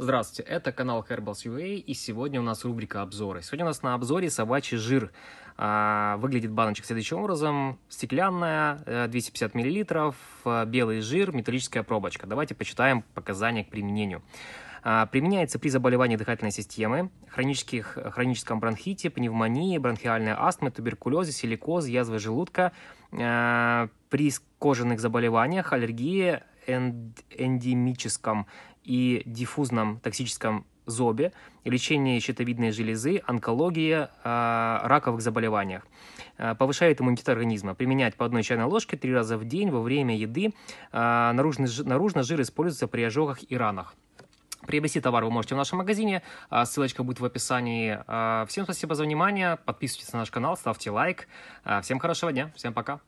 Здравствуйте, это канал Herbals UA, и сегодня у нас рубрика обзоры. Сегодня у нас на обзоре собачий жир. А, выглядит баночек следующим образом. Стеклянная, 250 э, мл, э, белый жир, металлическая пробочка. Давайте почитаем показания к применению. А, применяется при заболевании дыхательной системы, хронических, хроническом бронхите, пневмонии, бронхиальной астме, туберкулезе, силикозе, язвы желудка, а, при кожных заболеваниях, аллергии, эндемическом и диффузном токсическом зобе, лечение щитовидной железы, онкология, а, раковых заболеваниях. Повышает иммунитет организма. Применять по одной чайной ложке три раза в день во время еды. Наружный, наружно жир используется при ожогах и ранах. Приобрести товар вы можете в нашем магазине, а, ссылочка будет в описании. А, всем спасибо за внимание, подписывайтесь на наш канал, ставьте лайк. А, всем хорошего дня, всем пока.